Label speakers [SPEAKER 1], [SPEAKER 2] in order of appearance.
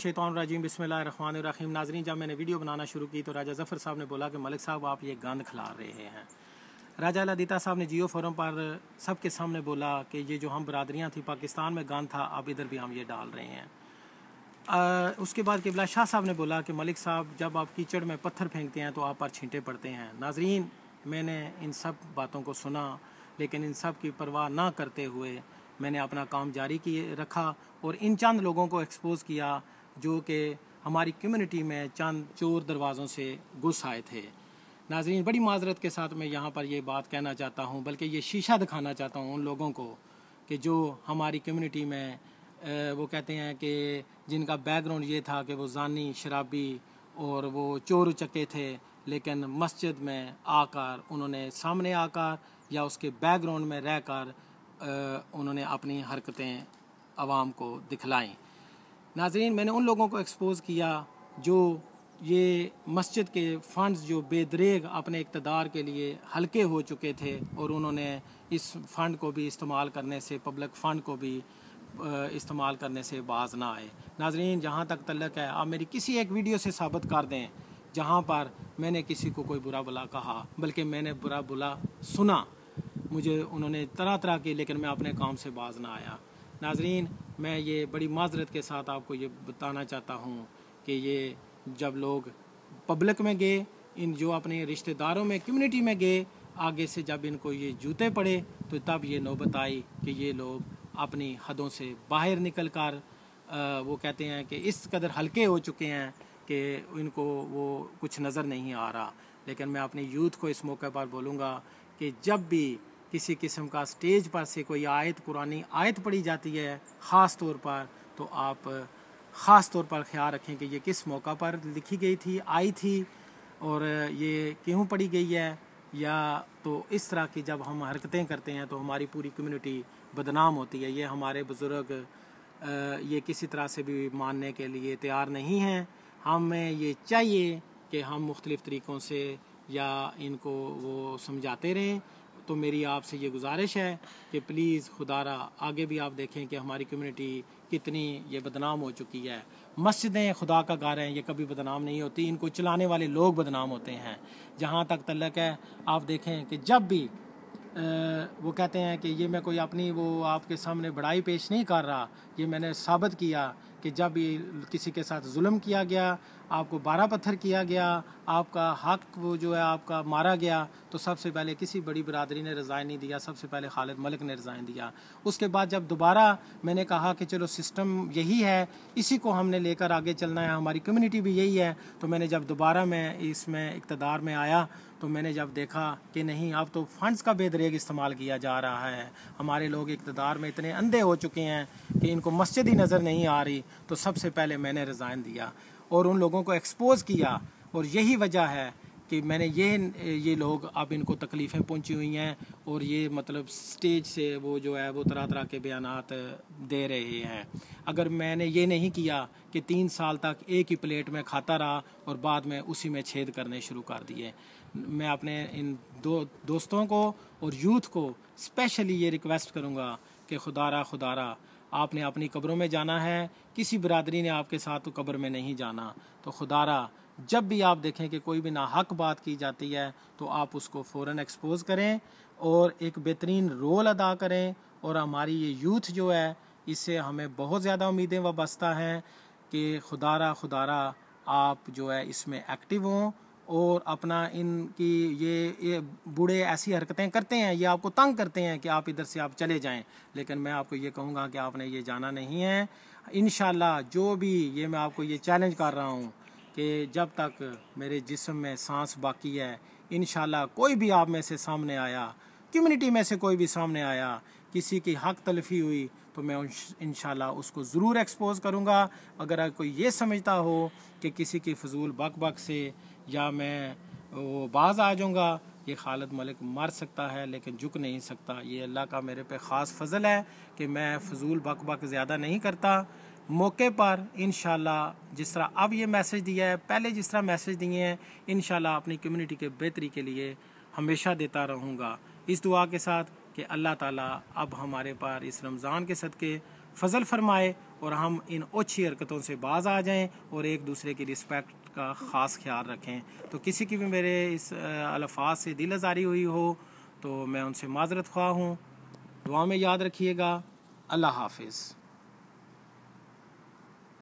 [SPEAKER 1] शैतान राजीम बसमिल रहीम नाजरीन जब मैंने वीडियो बनाना शुरू की तो राजा ज़फ़र साहब ने बोला कि मलिक साहब आप ये गंद खिला रहे हैं राजा अलादीता साहब ने जियो फोरम पर सब के सामने बोला कि ये जो हम बरदरियाँ थी पाकिस्तान में गंद था अब इधर भी हम ये डाल रहे हैं आ, उसके बाद किबला शाह साहब ने बोला कि मलिक साहब जब आप कीचड़ में पत्थर फेंकते हैं तो आप पर छींटे पड़ते हैं नाजरीन मैंने इन सब बातों को सुना लेकिन इन सब की परवाह ना करते हुए मैंने अपना काम जारी किए रखा और इन चंद लोगों को एक्सपोज़ किया जो कि हमारी कम्युनिटी में चंद चोर दरवाज़ों से घुस आए थे नाजरीन बड़ी माजरत के साथ मैं यहाँ पर ये बात कहना चाहता हूँ बल्कि ये शीशा दिखाना चाहता हूँ उन लोगों को कि जो हमारी कम्युनिटी में वो कहते हैं कि जिनका बैकग्राउंड ये था कि वो जानी शराबी और वो चोर चके थे लेकिन मस्जिद में आकर उन्होंने सामने आकर या उसके बैकग्राउंड में रहकर उन्होंने अपनी हरकतें आवाम को दिखलाएं नाजरीन मैंने उन लोगों को एक्सपोज़ किया जो ये मस्जिद के फंड्स जो बेदरेग अपने इकतदार के लिए हल्के हो चुके थे और उन्होंने इस फंड को भी इस्तेमाल करने से पब्लिक फ़ंड को भी इस्तेमाल करने से बाज ना आए नाजरीन जहाँ तक तलक है आप मेरी किसी एक वीडियो से साबित कर दें जहाँ पर मैंने किसी को कोई बुरा बुला कहा बल्कि मैंने बुरा बुला सुना मुझे उन्होंने तरह तरह की लेकिन मैं अपने काम से बाज ना आया नाजरीन मैं ये बड़ी माजरत के साथ आपको ये बताना चाहता हूँ कि ये जब लोग पब्लिक में गए इन जो अपने रिश्तेदारों में कम्युनिटी में गए आगे से जब इनको ये जूते पड़े तो तब ये नौबत आई कि ये लोग अपनी हदों से बाहर निकल कर वो कहते हैं कि इस कदर हल्के हो चुके हैं कि इनको वो कुछ नज़र नहीं आ रहा लेकिन मैं अपनी यूथ को इस मौके पर बोलूँगा कि जब भी किसी किस्म का स्टेज पर से कोई आयत पुरानी आयत पढ़ी जाती है ख़ास तौर पर तो आप ख़ास तौर पर ख्याल रखें कि ये किस मौका पर लिखी गई थी आई थी और ये क्यों पढ़ी गई है या तो इस तरह की जब हम हरकतें करते हैं तो हमारी पूरी कम्युनिटी बदनाम होती है ये हमारे बुज़ुर्ग ये किसी तरह से भी मानने के लिए तैयार नहीं हैं हमें ये चाहिए कि हम मुख्तलिफ़ तरीक़ों से या इनको वो समझाते रहें तो मेरी आपसे ये गुजारिश है कि प्लीज़ खुदारा आगे भी आप देखें कि हमारी कम्युनिटी कितनी ये बदनाम हो चुकी है मस्जिदें खुदा का घर हैं ये कभी बदनाम नहीं होती इनको चलाने वाले लोग बदनाम होते हैं जहाँ तक तलक है आप देखें कि जब भी आ, वो कहते हैं कि ये मैं कोई अपनी वो आपके सामने बड़ाई पेश नहीं कर रहा ये मैंने साबित किया कि जब भी किसी के साथ जुल्म किया गया आपको बारह पत्थर किया गया आपका हक वो जो है आपका मारा गया तो सबसे पहले किसी बड़ी बरदरी ने रज़ाइन नहीं दिया सबसे पहले खालिद मलिक ने रज़ाइन दिया उसके बाद जब दोबारा मैंने कहा कि चलो सिस्टम यही है इसी को हमने लेकर आगे चलना है हमारी कम्यूनिटी भी यही है तो मैंने जब दोबारा मैं इसमें इकतदार में आया तो मैंने जब देखा कि नहीं अब तो फंड्स का बेदरेग इस्तेमाल किया जा रहा है हमारे लोग इकतदार में इतने अंधे हो चुके हैं कि इनको मस्जिद ही नज़र नहीं आ रही तो सबसे पहले मैंने रज़ाइन दिया और उन लोगों को एक्सपोज़ किया और यही वजह है कि मैंने ये ये लोग अब इनको तकलीफ़ें पहुंची हुई हैं और ये मतलब स्टेज से वो जो है वो तरह तरह के बयान दे रहे हैं अगर मैंने ये नहीं किया कि तीन साल तक एक ही प्लेट में खाता रहा और बाद में उसी में छेद करने शुरू कर दिए मैं अपने इन दो दोस्तों को और यूथ को स्पेशली ये रिक्वेस्ट करूँगा कि खुदारा खुदारा आपने अपनी कब्रों में जाना है किसी बरदरी ने आपके साथ तो कब्र में नहीं जाना तो खुदारा जब भी आप देखें कि कोई भी ना हक बात की जाती है तो आप उसको फ़ौर एक्सपोज करें और एक बेहतरीन रोल अदा करें और हमारी ये यूथ जो है इससे हमें बहुत ज़्यादा उम्मीदें वाबस्ता हैं कि खुदारा खुदारा आप जो है इसमें एक्टिव हों और अपना इनकी ये ये बूढ़े ऐसी हरकतें करते हैं ये आपको तंग करते हैं कि आप इधर से आप चले जाएं लेकिन मैं आपको ये कहूँगा कि आपने ये जाना नहीं है इन जो भी ये मैं आपको ये चैलेंज कर रहा हूँ कि जब तक मेरे जिसम में सांस बाकी है इन कोई भी आप में से सामने आया कम्यूनिटी में से कोई भी सामने आया किसी की हक तलफी हुई तो मैं इन उसको ज़रूर एक्सपोज करूँगा अगर कोई ये समझता हो कि किसी की फजूल बक बक से या मैं वो बाज आ जाऊँगा ये खालद मलिक मर सकता है लेकिन झुक नहीं सकता ये अल्लाह का मेरे पे ख़ास फजल है कि मैं फजूल बक बक ज़्यादा नहीं करता मौके पर इन जिस तरह अब ये मैसेज दिया है पहले जिस तरह मैसेज दिए हैं इन अपनी कम्यूनिटी के बेहतरी के लिए हमेशा देता रहूँगा इस दुआ के साथ कि अल्लाह ताला अब हमारे पर इस रमज़ान के सदक़े फ़जल फरमाए और हम इन ओछी हरकतों से बाज आ जाएं और एक दूसरे की रिस्पेक्ट का ख़ास ख्याल रखें तो किसी की भी मेरे इस अलफाज से दिल आज़ारी हुई हो तो मैं उनसे माजरत ख्वाह हूँ दुआ में याद रखिएगा अल्लाह हाफिज़